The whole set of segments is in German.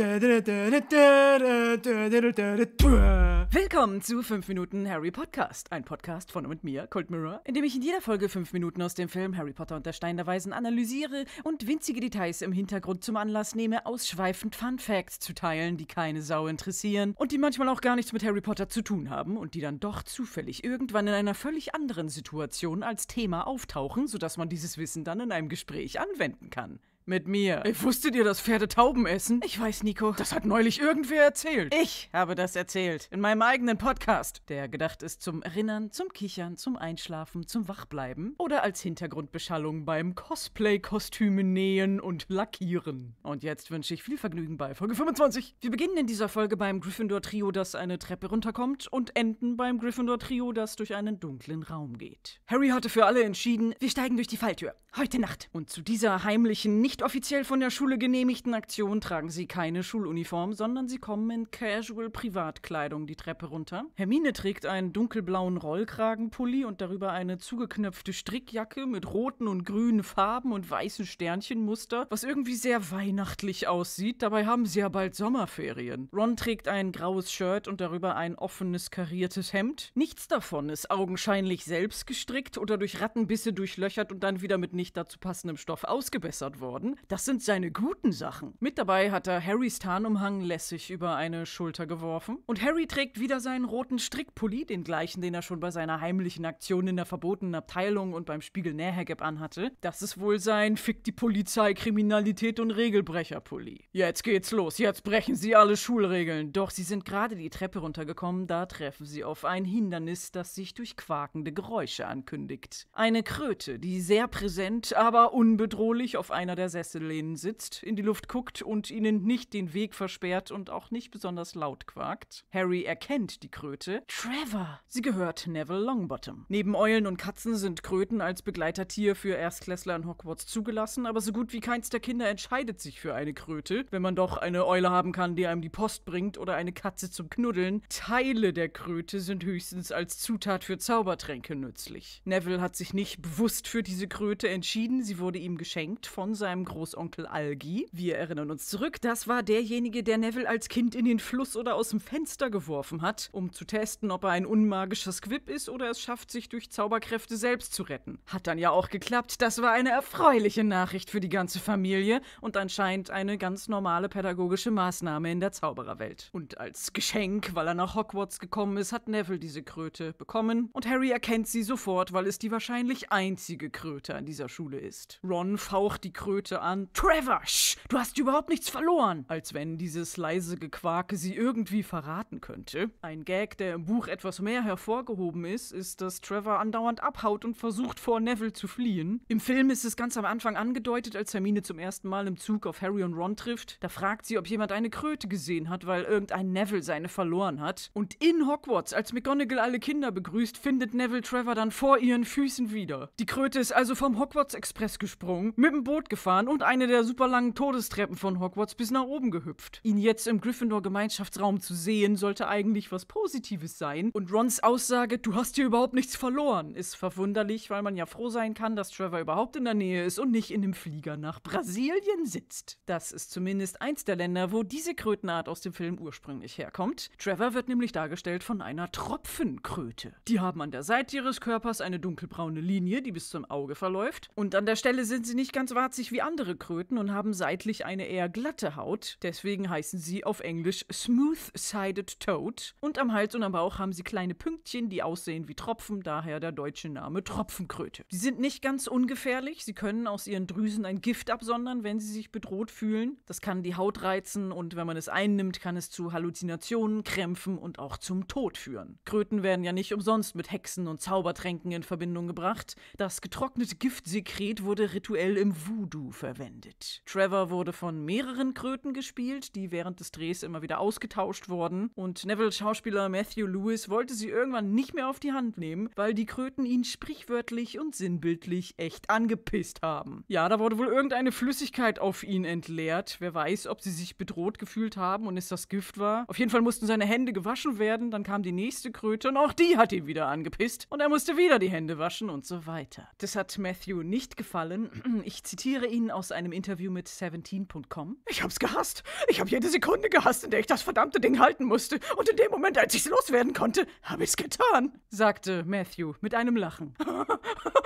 Willkommen zu 5 Minuten Harry Podcast, ein Podcast von und mit mir, Cold Mirror, in dem ich in jeder Folge 5 Minuten aus dem Film Harry Potter und der Stein der Weisen analysiere und winzige Details im Hintergrund zum Anlass nehme, ausschweifend Fun Facts zu teilen, die keine Sau interessieren und die manchmal auch gar nichts mit Harry Potter zu tun haben und die dann doch zufällig irgendwann in einer völlig anderen Situation als Thema auftauchen, sodass man dieses Wissen dann in einem Gespräch anwenden kann. Mit mir. Ey, wusstet ihr, dass Pferde Tauben essen? Ich weiß, Nico. Das hat neulich irgendwer erzählt. Ich habe das erzählt. In meinem eigenen Podcast. Der gedacht ist zum Erinnern, zum Kichern, zum Einschlafen, zum Wachbleiben oder als Hintergrundbeschallung beim Cosplay-Kostüme nähen und lackieren. Und jetzt wünsche ich viel Vergnügen bei Folge 25. Wir beginnen in dieser Folge beim Gryffindor-Trio, das eine Treppe runterkommt und enden beim Gryffindor-Trio, das durch einen dunklen Raum geht. Harry hatte für alle entschieden, wir steigen durch die Falltür. Heute Nacht. Und zu dieser heimlichen, nicht nicht offiziell von der Schule genehmigten Aktion tragen sie keine Schuluniform, sondern sie kommen in casual Privatkleidung die Treppe runter. Hermine trägt einen dunkelblauen Rollkragenpulli und darüber eine zugeknöpfte Strickjacke mit roten und grünen Farben und weißen Sternchenmuster, was irgendwie sehr weihnachtlich aussieht. Dabei haben sie ja bald Sommerferien. Ron trägt ein graues Shirt und darüber ein offenes kariertes Hemd. Nichts davon ist augenscheinlich selbst gestrickt oder durch Rattenbisse durchlöchert und dann wieder mit nicht dazu passendem Stoff ausgebessert worden haben, das sind seine guten Sachen. Mit dabei hat er Harrys Tarnumhang lässig über eine Schulter geworfen. Und Harry trägt wieder seinen roten Strickpulli, den gleichen, den er schon bei seiner heimlichen Aktion in der verbotenen Abteilung und beim Spiegel Nähergeb anhatte. Das ist wohl sein Fick die Polizei, Kriminalität und Regelbrecherpulli. Jetzt geht's los, jetzt brechen sie alle Schulregeln. Doch sie sind gerade die Treppe runtergekommen, da treffen sie auf ein Hindernis, das sich durch quakende Geräusche ankündigt. Eine Kröte, die sehr präsent, aber unbedrohlich auf einer der Ledersessellehnen sitzt, in die Luft guckt und ihnen nicht den Weg versperrt und auch nicht besonders laut quakt. Harry erkennt die Kröte. Trevor! Sie gehört Neville Longbottom. Neben Eulen und Katzen sind Kröten als Begleitertier für Erstklässler in Hogwarts zugelassen, aber so gut wie keins der Kinder entscheidet sich für eine Kröte, wenn man doch eine Eule haben kann, die einem die Post bringt oder eine Katze zum Knuddeln. Teile der Kröte sind höchstens als Zutat für Zaubertränke nützlich. Neville hat sich nicht bewusst für diese Kröte entschieden, sie wurde ihm geschenkt von seinem meinem Großonkel Algi. Wir erinnern uns zurück, das war derjenige, der Neville als Kind in den Fluss oder aus dem Fenster geworfen hat, um zu testen, ob er ein unmagisches Quip ist oder es schafft, sich durch Zauberkräfte selbst zu retten. Hat dann ja auch geklappt. Das war eine erfreuliche Nachricht für die ganze Familie und anscheinend eine ganz normale pädagogische Maßnahme in der Zaubererwelt. Und als Geschenk, weil er nach Hogwarts gekommen ist, hat Neville diese Kröte bekommen und Harry erkennt sie sofort, weil es die wahrscheinlich einzige Kröte an dieser Schule ist. Ron faucht die Kröte Leute an, Trevor, sch, du hast überhaupt nichts verloren, als wenn dieses leise Gequake sie irgendwie verraten könnte. Ein Gag, der im Buch etwas mehr hervorgehoben ist, ist, dass Trevor andauernd abhaut und versucht, vor Neville zu fliehen. Im Film ist es ganz am Anfang angedeutet, als Hermine zum ersten Mal im Zug auf Harry und Ron trifft. Da fragt sie, ob jemand eine Kröte gesehen hat, weil irgendein Neville seine verloren hat. Und in Hogwarts, als McGonagall alle Kinder begrüßt, findet Neville Trevor dann vor ihren Füßen wieder. Die Kröte ist also vom Hogwarts Express gesprungen, mit dem Boot gefahren gefahren und eine der super langen Todestreppen von Hogwarts bis nach oben gehüpft. Ihn jetzt im Gryffindor-Gemeinschaftsraum zu sehen, sollte eigentlich was Positives sein. Und Rons Aussage, du hast hier überhaupt nichts verloren, ist verwunderlich, weil man ja froh sein kann, dass Trevor überhaupt in der Nähe ist und nicht in dem Flieger nach Brasilien sitzt. Das ist zumindest eins der Länder, wo diese Krötenart aus dem Film ursprünglich herkommt. Trevor wird nämlich dargestellt von einer Tropfenkröte. Die haben an der Seite ihres Körpers eine dunkelbraune Linie, die bis zum Auge verläuft. Und an der Stelle sind sie nicht ganz warzig wie andere Kröten und haben seitlich eine eher glatte Haut. Deswegen heißen sie auf Englisch Smooth-Sided Toad. Und am Hals und am Bauch haben sie kleine Pünktchen, die aussehen wie Tropfen, daher der deutsche Name Tropfenkröte. Sie sind nicht ganz ungefährlich. Sie können aus ihren Drüsen ein Gift absondern, wenn sie sich bedroht fühlen. Das kann die Haut reizen und wenn man es einnimmt, kann es zu Halluzinationen, Krämpfen und auch zum Tod führen. Kröten werden ja nicht umsonst mit Hexen und Zaubertränken in Verbindung gebracht. Das getrocknete Giftsekret wurde rituell im Voodoo verwendet. Trevor wurde von mehreren Kröten gespielt, die während des Drehs immer wieder ausgetauscht wurden. Und Neville-Schauspieler Matthew Lewis wollte sie irgendwann nicht mehr auf die Hand nehmen, weil die Kröten ihn sprichwörtlich und sinnbildlich echt angepisst haben. Ja, da wurde wohl irgendeine Flüssigkeit auf ihn entleert. Wer weiß, ob sie sich bedroht gefühlt haben und es das Gift war. Auf jeden Fall mussten seine Hände gewaschen werden, dann kam die nächste Kröte und auch die hat ihn wieder angepisst und er musste wieder die Hände waschen und so weiter. Das hat Matthew nicht gefallen. Ich zitiere ihn Szenen aus einem Interview mit Seventeen.com. Ich hab's gehasst. Ich hab jede Sekunde gehasst, in der ich das verdammte Ding halten musste. Und in dem Moment, als ich's loswerden konnte, hab ich's getan, sagte Matthew mit einem Lachen.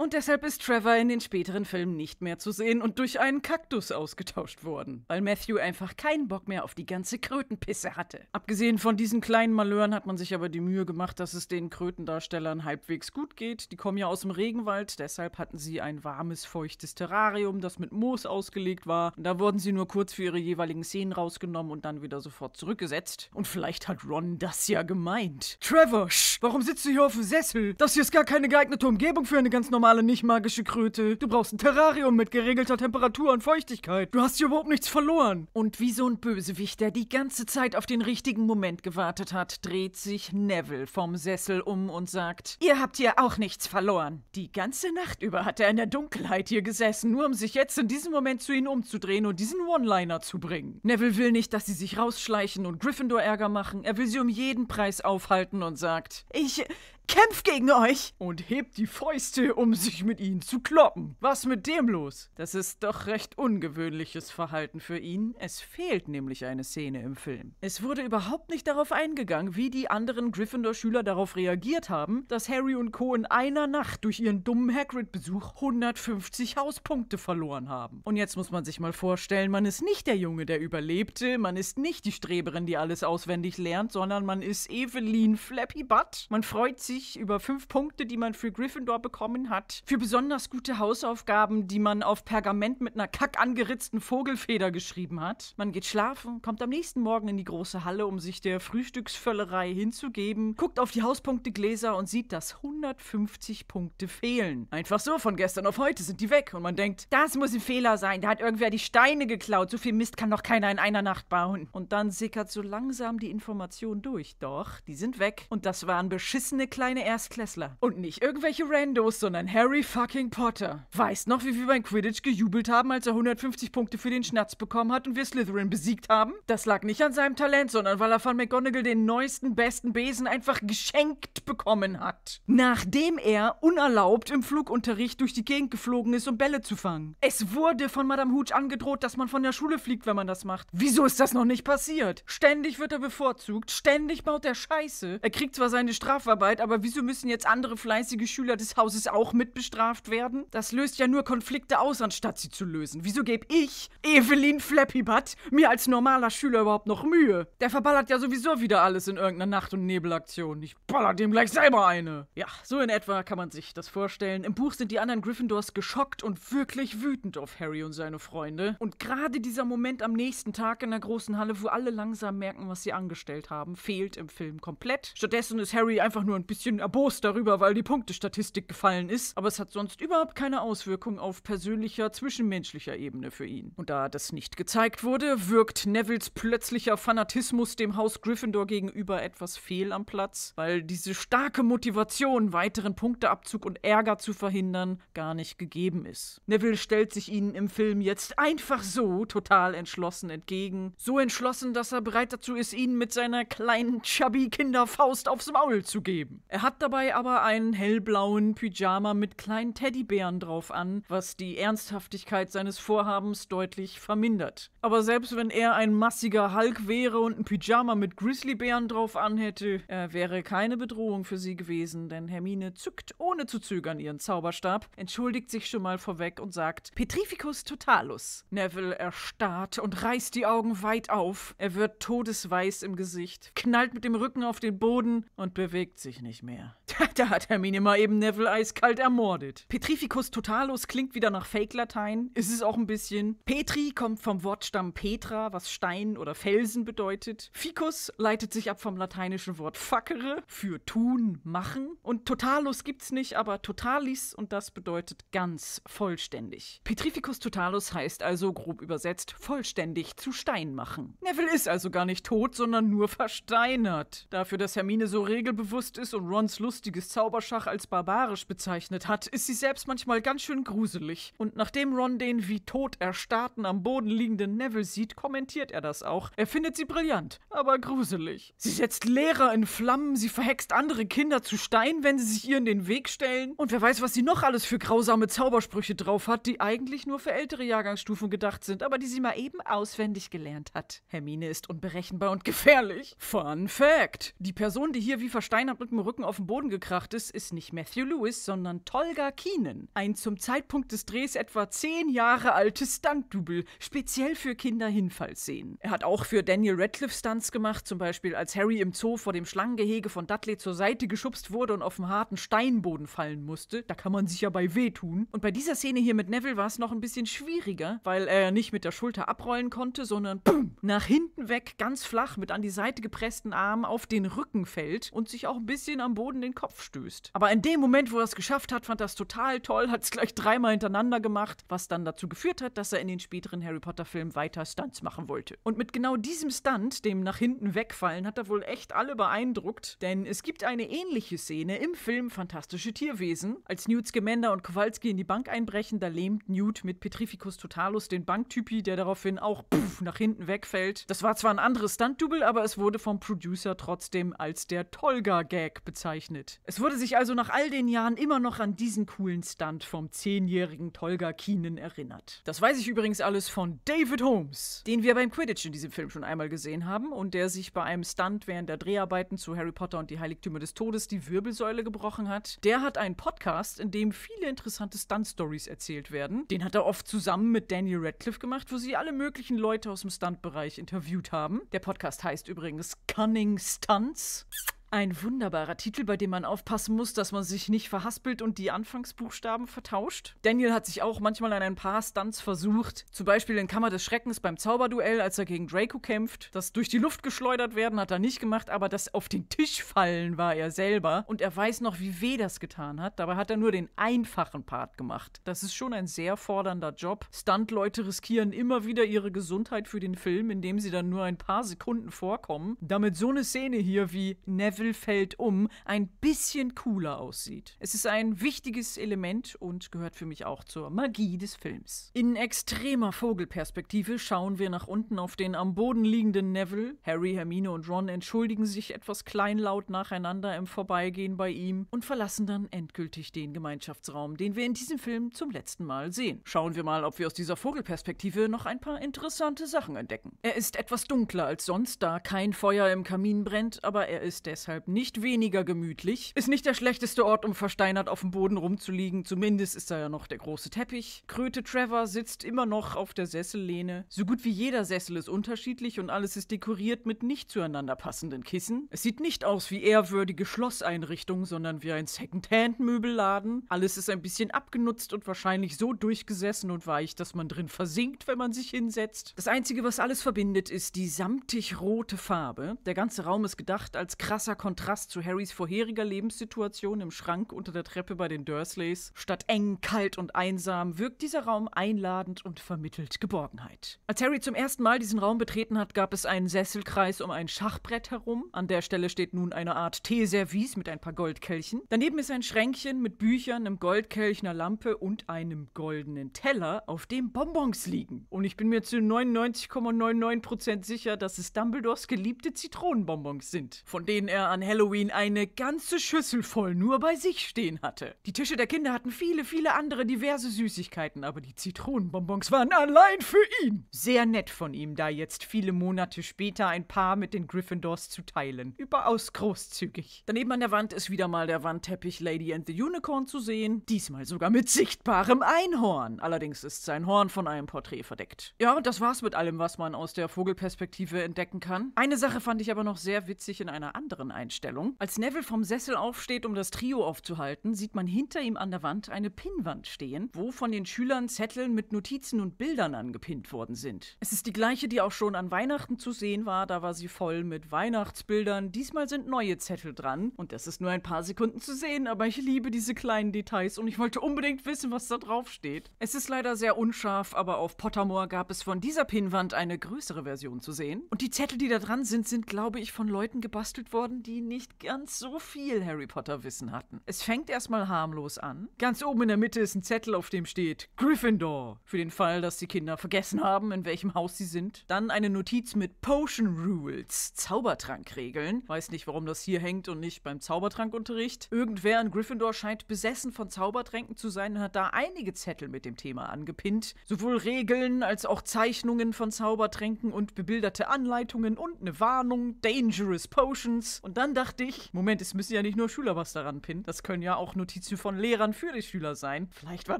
Und deshalb ist Trevor in den späteren Filmen nicht mehr zu sehen und durch einen Kaktus ausgetauscht worden, weil Matthew einfach keinen Bock mehr auf die ganze Krötenpisse hatte. Abgesehen von diesen kleinen Malören hat man sich aber die Mühe gemacht, dass es den Krötendarstellern halbwegs gut geht. Die kommen ja aus dem Regenwald, deshalb hatten sie ein warmes, feuchtes Terrarium, das mit Moos ausgelegt war. Und da wurden sie nur kurz für ihre jeweiligen Szenen rausgenommen und dann wieder sofort zurückgesetzt. Und vielleicht hat Ron das ja gemeint. Trevor, sch, warum sitzt du hier auf dem Sessel? Das hier ist gar keine geeignete Umgebung für eine ganz normale normale nicht-magische Kröte. Du brauchst ein Terrarium mit geregelter Temperatur und Feuchtigkeit. Du hast hier überhaupt nichts verloren. Und wie so ein Bösewicht, der die ganze Zeit auf den richtigen Moment gewartet hat, dreht sich Neville vom Sessel um und sagt, ihr habt hier auch nichts verloren. Die ganze Nacht über hat er in der Dunkelheit hier gesessen, nur um sich jetzt in diesem Moment zu ihnen umzudrehen und diesen One-Liner zu bringen. Neville will nicht, dass sie sich rausschleichen und Gryffindor Ärger machen. Er will sie um jeden Preis aufhalten und sagt, ich, kämpf gegen euch! Und hebt die Fäuste, um sich mit ihnen zu kloppen. Was mit dem los? Das ist doch recht ungewöhnliches Verhalten für ihn. Es fehlt nämlich eine Szene im Film. Es wurde überhaupt nicht darauf eingegangen, wie die anderen Gryffindor-Schüler darauf reagiert haben, dass Harry und Co. in einer Nacht durch ihren dummen Hagrid-Besuch 150 Hauspunkte verloren haben. Und jetzt muss man sich mal vorstellen, man ist nicht der Junge, der überlebte, man ist nicht die Streberin, die alles auswendig lernt, sondern man ist Evelyn Flappy Butt. Man freut sich, sich über fünf Punkte, die man für Gryffindor bekommen hat, für besonders gute Hausaufgaben, die man auf Pergament mit einer kack angeritzten Vogelfeder geschrieben hat. Man geht schlafen, kommt am nächsten Morgen in die große Halle, um sich der Frühstücksvöllerei hinzugeben, guckt auf die Hauspunktegläser und sieht, dass 150 Punkte fehlen. Einfach so, von gestern auf heute sind die weg. Und man denkt, das muss ein Fehler sein, da hat irgendwer die Steine geklaut, so viel Mist kann doch keiner in einer Nacht bauen. Und dann sickert so langsam die Information durch. Doch, die sind weg. Und das waren beschissene Klassen kleine Erstklässler. Und nicht irgendwelche Randos, sondern Harry fucking Potter. Weißt noch, wie wir beim Quidditch gejubelt haben, als er 150 Punkte für den Schnatz bekommen hat und wir Slytherin besiegt haben? Das lag nicht an seinem Talent, sondern weil er von McGonagall den neuesten, besten Besen einfach geschenkt bekommen hat. Nachdem er unerlaubt im Flugunterricht durch die Gegend geflogen ist, um Bälle zu fangen. Es wurde von Madame Hooch angedroht, dass man von der Schule fliegt, wenn man das macht. Wieso ist das noch nicht passiert? Ständig wird er bevorzugt, ständig baut er Scheiße. Er kriegt zwar seine Strafarbeit, aber aber wieso müssen jetzt andere fleißige Schüler des Hauses auch mitbestraft werden? Das löst ja nur Konflikte aus, anstatt sie zu lösen. Wieso gebe ich, Evelyn Flappybutt, mir als normaler Schüler überhaupt noch Mühe? Der verballert ja sowieso wieder alles in irgendeiner Nacht- und Nebelaktion. Ich baller dem gleich selber eine. Ja, so in etwa kann man sich das vorstellen. Im Buch sind die anderen Gryffindors geschockt und wirklich wütend auf Harry und seine Freunde. Und gerade dieser Moment am nächsten Tag in der großen Halle, wo alle langsam merken, was sie angestellt haben, fehlt im Film komplett. Stattdessen ist Harry einfach nur ein bisschen bisschen erbost darüber, weil die Punktestatistik gefallen ist, aber es hat sonst überhaupt keine Auswirkung auf persönlicher, zwischenmenschlicher Ebene für ihn. Und da das nicht gezeigt wurde, wirkt Nevils plötzlicher Fanatismus dem Haus Gryffindor gegenüber etwas fehl am Platz, weil diese starke Motivation, weiteren Punkteabzug und Ärger zu verhindern, gar nicht gegeben ist. Neville stellt sich ihnen im Film jetzt einfach so total entschlossen entgegen, so entschlossen, dass er bereit dazu ist, ihnen mit seiner kleinen chubby Kinderfaust aufs Maul zu geben. Er hat dabei aber einen hellblauen Pyjama mit kleinen Teddybären drauf an, was die Ernsthaftigkeit seines Vorhabens deutlich vermindert. Aber selbst wenn er ein massiger Hulk wäre und ein Pyjama mit Grizzlybären drauf anhätte, er wäre keine Bedrohung für sie gewesen, denn Hermine zückt ohne zu zögern ihren Zauberstab, entschuldigt sich schon mal vorweg und sagt Petrificus totalus. Neville erstarrt und reißt die Augen weit auf. Er wird todesweiß im Gesicht, knallt mit dem Rücken auf den Boden und bewegt sich nicht nicht mehr. Da hat Hermine mal eben Neville eiskalt ermordet. Petrificus totalus klingt wieder nach Fake-Latein. Ist es auch ein bisschen. Petri kommt vom Wortstamm Petra, was Stein oder Felsen bedeutet. Ficus leitet sich ab vom lateinischen Wort fackere, für tun, machen. Und totalus gibt's nicht, aber totalis und das bedeutet ganz, vollständig. Petrificus totalus heißt also grob übersetzt vollständig zu Stein machen. Neville ist also gar nicht tot, sondern nur versteinert. Dafür, dass Hermine so regelbewusst ist und Rons lustiges Zauberschach als barbarisch bezeichnet hat, ist sie selbst manchmal ganz schön gruselig. Und nachdem Ron den wie tot erstarrten am Boden liegenden Neville sieht, kommentiert er das auch. Er findet sie brillant, aber gruselig. Sie setzt Lehrer in Flammen, sie verhext andere Kinder zu Stein, wenn sie sich ihr in den Weg stellen. Und wer weiß, was sie noch alles für grausame Zaubersprüche drauf hat, die eigentlich nur für ältere Jahrgangsstufen gedacht sind, aber die sie mal eben auswendig gelernt hat. Hermine ist unberechenbar und gefährlich. Fun Fact! Die Person, die hier wie versteinert mit dem Rücken Brocken auf den Boden gekracht ist, ist nicht Matthew Lewis, sondern Tolga Keenan. Ein zum Zeitpunkt des Drehs etwa zehn Jahre altes Stunt-Double, speziell für Kinder Hinfallszenen. Er hat auch für Daniel Radcliffe Stunts gemacht, zum Beispiel als Harry im Zoo vor dem Schlangengehege von Dudley zur Seite geschubst wurde und auf dem harten Steinboden fallen musste. Da kann man sich ja bei wehtun. Und bei dieser Szene hier mit Neville war es noch ein bisschen schwieriger, weil er nicht mit der Schulter abrollen konnte, sondern boom, nach hinten weg, ganz flach, mit an die Seite gepressten Armen auf den Rücken fällt und sich auch ein bisschen am am Boden den Kopf stößt. Aber in dem Moment, wo er es geschafft hat, fand er es total toll, hat es gleich dreimal hintereinander gemacht, was dann dazu geführt hat, dass er in den späteren Harry Potter-Filmen weiter Stunts machen wollte. Und mit genau diesem Stunt, dem nach hinten wegfallen, hat er wohl echt alle beeindruckt, denn es gibt eine ähnliche Szene im Film Fantastische Tierwesen, als Newt Scamander und Kowalski in die Bank einbrechen, da lähmt Newt mit Petrificus Totalus den Banktypi, der daraufhin auch puff, nach hinten wegfällt. Das war zwar ein anderes Stunt-Double, aber es wurde vom Producer trotzdem als der Tolga-Gag bezeichnet bezeichnet. Es wurde sich also nach all den Jahren immer noch an diesen coolen Stunt vom zehnjährigen Tolga Keenan erinnert. Das weiß ich übrigens alles von David Holmes, den wir beim Quidditch in diesem Film schon einmal gesehen haben und der sich bei einem Stunt während der Dreharbeiten zu Harry Potter und die Heiligtümer des Todes die Wirbelsäule gebrochen hat. Der hat einen Podcast, in dem viele interessante Stunt-Stories erzählt werden. Den hat er oft zusammen mit Daniel Radcliffe gemacht, wo sie alle möglichen Leute aus dem Stunt-Bereich interviewt haben. Der Podcast heißt übrigens Cunning Stunts. Ein wunderbarer Titel, bei dem man aufpassen muss, dass man sich nicht verhaspelt und die Anfangsbuchstaben vertauscht. Daniel hat sich auch manchmal an ein paar Stunts versucht. Zum Beispiel in Kammer des Schreckens beim Zauberduell, als er gegen Draco kämpft. Das durch die Luft geschleudert werden hat er nicht gemacht, aber das auf den Tisch fallen war er selber. Und er weiß noch, wie weh das getan hat. Dabei hat er nur den einfachen Part gemacht. Das ist schon ein sehr fordernder Job. Stuntleute riskieren immer wieder ihre Gesundheit für den Film, indem sie dann nur ein paar Sekunden vorkommen. Damit so eine Szene hier wie Never fällt um, ein bisschen cooler aussieht. Es ist ein wichtiges Element und gehört für mich auch zur Magie des Films. In extremer Vogelperspektive schauen wir nach unten auf den am Boden liegenden Neville. Harry, Hermine und Ron entschuldigen sich etwas kleinlaut nacheinander im Vorbeigehen bei ihm und verlassen dann endgültig den Gemeinschaftsraum, den wir in diesem Film zum letzten Mal sehen. Schauen wir mal, ob wir aus dieser Vogelperspektive noch ein paar interessante Sachen entdecken. Er ist etwas dunkler als sonst, da kein Feuer im Kamin brennt, aber er ist deshalb deshalb nicht weniger gemütlich. Ist nicht der schlechteste Ort, um versteinert auf dem Boden rumzuliegen. Zumindest ist da ja noch der große Teppich. Kröte Trevor sitzt immer noch auf der Sessellehne. So gut wie jeder Sessel ist unterschiedlich und alles ist dekoriert mit nicht zueinander passenden Kissen. Es sieht nicht aus wie ehrwürdige Schlosseinrichtungen, sondern wie ein secondhand möbelladen Alles ist ein bisschen abgenutzt und wahrscheinlich so durchgesessen und weich, dass man drin versinkt, wenn man sich hinsetzt. Das Einzige, was alles verbindet, ist die samtig rote Farbe. Der ganze Raum ist gedacht als krasser Kontrast zu Harrys vorheriger Lebenssituation im Schrank unter der Treppe bei den Dursleys. Statt eng, kalt und einsam wirkt dieser Raum einladend und vermittelt Geborgenheit. Als Harry zum ersten Mal diesen Raum betreten hat, gab es einen Sesselkreis um ein Schachbrett herum. An der Stelle steht nun eine Art Teeservice mit ein paar Goldkelchen. Daneben ist ein Schränkchen mit Büchern, einem Goldkelch, einer Lampe und einem goldenen Teller, auf dem Bonbons liegen. Und ich bin mir zu 99,99% ,99 sicher, dass es Dumbledores geliebte Zitronenbonbons sind, von denen er an Halloween eine ganze Schüssel voll nur bei sich stehen hatte. Die Tische der Kinder hatten viele, viele andere diverse Süßigkeiten, aber die Zitronenbonbons waren allein für ihn. Sehr nett von ihm, da jetzt viele Monate später ein Paar mit den Gryffindors zu teilen. Überaus großzügig. Daneben an der Wand ist wieder mal der Wandteppich Lady and the Unicorn zu sehen, diesmal sogar mit sichtbarem Einhorn. Allerdings ist sein Horn von einem Porträt verdeckt. Ja, und das war's mit allem, was man aus der Vogelperspektive entdecken kann. Eine Sache fand ich aber noch sehr witzig in einer anderen Kameraeinstellung. Als Neville vom Sessel aufsteht, um das Trio aufzuhalten, sieht man hinter ihm an der Wand eine Pinnwand stehen, wo von den Schülern Zetteln mit Notizen und Bildern angepinnt worden sind. Es ist die gleiche, die auch schon an Weihnachten zu sehen war, da war sie voll mit Weihnachtsbildern. Diesmal sind neue Zettel dran und das ist nur ein paar Sekunden zu sehen, aber ich liebe diese kleinen Details und ich wollte unbedingt wissen, was da drauf steht. Es ist leider sehr unscharf, aber auf Pottermore gab es von dieser Pinnwand eine größere Version zu sehen und die Zettel, die da dran sind, sind glaube ich von Leuten gebastelt worden, die nicht ganz so viel Harry Potter Wissen hatten. Es fängt erstmal harmlos an. Ganz oben in der Mitte ist ein Zettel, auf dem steht Gryffindor. Für den Fall, dass die Kinder vergessen haben, in welchem Haus sie sind. Dann eine Notiz mit Potion Rules, Zaubertrankregeln. Weiß nicht, warum das hier hängt und nicht beim Zaubertrankunterricht. Irgendwer in Gryffindor scheint besessen von Zaubertränken zu sein und hat da einige Zettel mit dem Thema angepinnt. Sowohl Regeln als auch Zeichnungen von Zaubertränken und bebilderte Anleitungen und eine Warnung, Dangerous Potions. Und und dann dachte ich, Moment, es müssen ja nicht nur Schüler was daran pinnen. Das können ja auch Notizen von Lehrern für die Schüler sein. Vielleicht war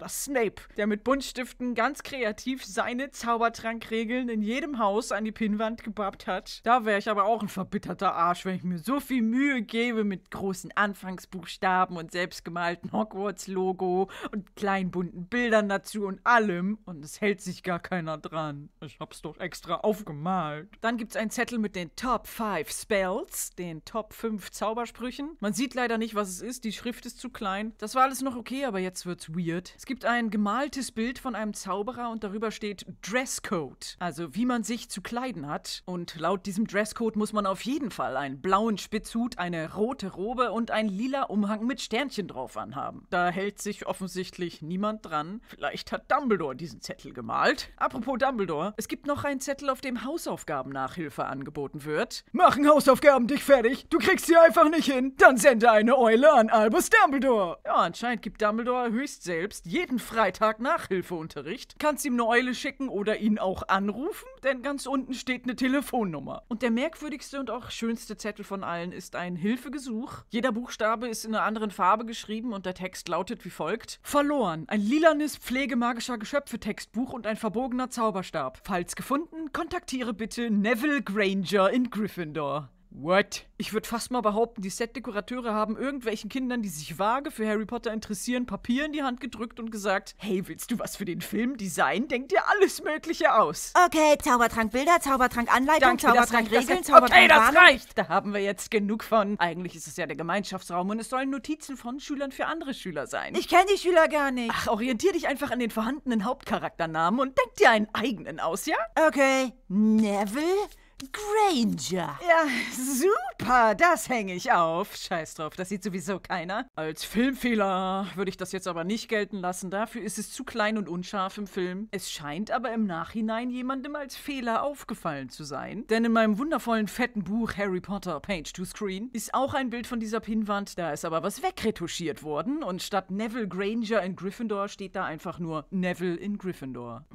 das Snape, der mit Buntstiften ganz kreativ seine Zaubertrankregeln in jedem Haus an die Pinnwand gebappt hat. Da wäre ich aber auch ein verbitterter Arsch, wenn ich mir so viel Mühe gebe mit großen Anfangsbuchstaben und selbstgemalten Hogwarts-Logo und kleinen bunten Bildern dazu und allem. Und es hält sich gar keiner dran. Ich hab's doch extra aufgemalt. Dann gibt's einen Zettel mit den Top 5 Spells, den Top Top 5 Zaubersprüchen. Man sieht leider nicht, was es ist. Die Schrift ist zu klein. Das war alles noch okay, aber jetzt wird's weird. Es gibt ein gemaltes Bild von einem Zauberer und darüber steht Dresscode. Also wie man sich zu kleiden hat. Und laut diesem Dresscode muss man auf jeden Fall einen blauen Spitzhut, eine rote Robe und einen lila Umhang mit Sternchen drauf anhaben. Da hält sich offensichtlich niemand dran. Vielleicht hat Dumbledore diesen Zettel gemalt. Apropos Dumbledore, es gibt noch einen Zettel, auf dem Hausaufgaben-Nachhilfe angeboten wird. Machen Hausaufgaben dich fertig! Du kriegst sie einfach nicht hin. Dann sende eine Eule an Albus Dumbledore. Ja, anscheinend gibt Dumbledore höchst selbst jeden Freitag Nachhilfeunterricht. Kannst ihm eine Eule schicken oder ihn auch anrufen, denn ganz unten steht eine Telefonnummer. Und der merkwürdigste und auch schönste Zettel von allen ist ein Hilfegesuch. Jeder Buchstabe ist in einer anderen Farbe geschrieben und der Text lautet wie folgt: Verloren. Ein lilanes pflegemagischer Geschöpfe-Textbuch und ein verbogener Zauberstab. Falls gefunden, kontaktiere bitte Neville Granger in Gryffindor. What? Ich würde fast mal behaupten, die Setdekorateure haben irgendwelchen Kindern, die sich vage für Harry Potter interessieren, Papier in die Hand gedrückt und gesagt: Hey, willst du was für den Film designen? Denk dir alles Mögliche aus. Okay, Zaubertrankbilder, Zaubertrankanleitung, Zaubertrankregeln, Zaubertrank. Okay, das reicht! Da haben wir jetzt genug von. Eigentlich ist es ja der Gemeinschaftsraum und es sollen Notizen von Schülern für andere Schüler sein. Ich kenne die Schüler gar nicht. Ach, orientier dich einfach an den vorhandenen Hauptcharakternamen und denk dir einen eigenen aus, ja? Okay. Neville? Granger. Ja, super, das hänge ich auf. Scheiß drauf, das sieht sowieso keiner. Als Filmfehler würde ich das jetzt aber nicht gelten lassen. Dafür ist es zu klein und unscharf im Film. Es scheint aber im Nachhinein jemandem als Fehler aufgefallen zu sein. Denn in meinem wundervollen fetten Buch Harry Potter Page to Screen ist auch ein Bild von dieser Pinnwand. Da ist aber was wegretuschiert worden. Und statt Neville Granger in Gryffindor steht da einfach nur Neville in Gryffindor.